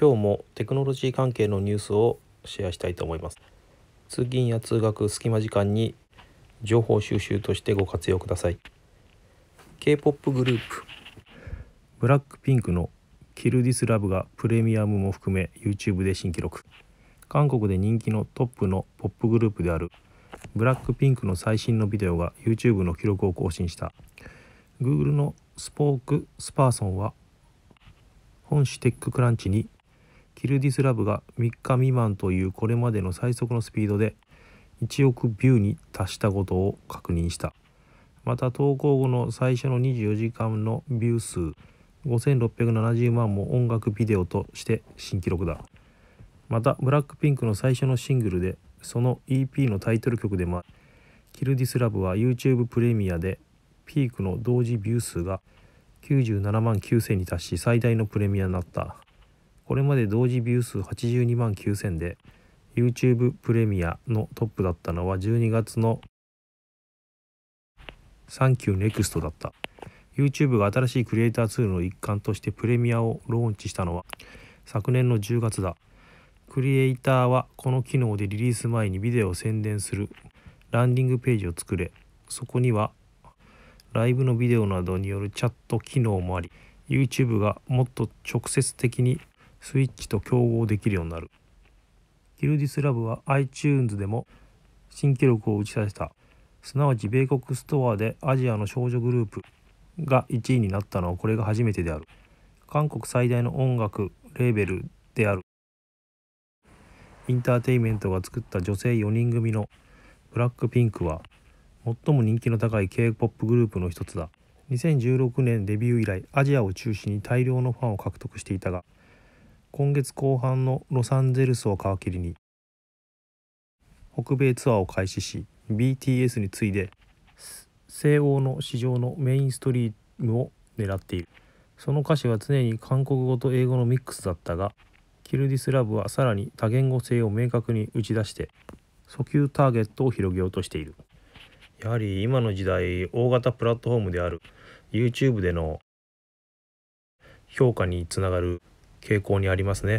今日もテクノロジー関係のニュースをシェアしたいと思います通勤や通学隙間時間に情報収集としてご活用ください K-POP グループブラックピンクのキルディスラブがプレミアムも含め YouTube で新記録韓国で人気のトップのポップグループであるブラックピンクの最新のビデオが YouTube の記録を更新した Google のスポーク・スパーソンは本誌テッククランチにキルディスラブが3日未満というこれまでの最速のスピードで1億ビューに達したことを確認したまた投稿後の最初の24時間のビュー数5670万も音楽ビデオとして新記録だまたブラックピンクの最初のシングルでその EP のタイトル曲でもキルディスラブは YouTube プレミアでピークの同時ビュー数が97万9000に達し最大のプレミアになったこれまで同時ビュー数82万9000で YouTube プレミアのトップだったのは12月のサンキューネクストだった YouTube が新しいクリエイターツールの一環としてプレミアをローンチしたのは昨年の10月だクリエイターはこの機能でリリース前にビデオを宣伝するランディングページを作れそこにはライブのビデオなどによるチャット機能もあり YouTube がもっと直接的にスイッチと競合できるようになるキルディスラブは iTunes でも新記録を打ち出したすなわち米国ストアでアジアの少女グループが1位になったのはこれが初めてである韓国最大の音楽レーベルであるインターテイメントが作った女性4人組のブラックピンクは最も人気の高い K-POP グループの一つだ2016年デビュー以来アジアを中心に大量のファンを獲得していたが今月後半のロサンゼルスを皮切りに北米ツアーを開始し BTS に次いで西欧の市場のメインストリームを狙っているその歌詞は常に韓国語と英語のミックスだったがキルディスラブはさらに多言語性を明確に打ち出して訴求ターゲットを広げようとしているやはり今の時代大型プラットフォームである YouTube での評価につながる傾向にありますね。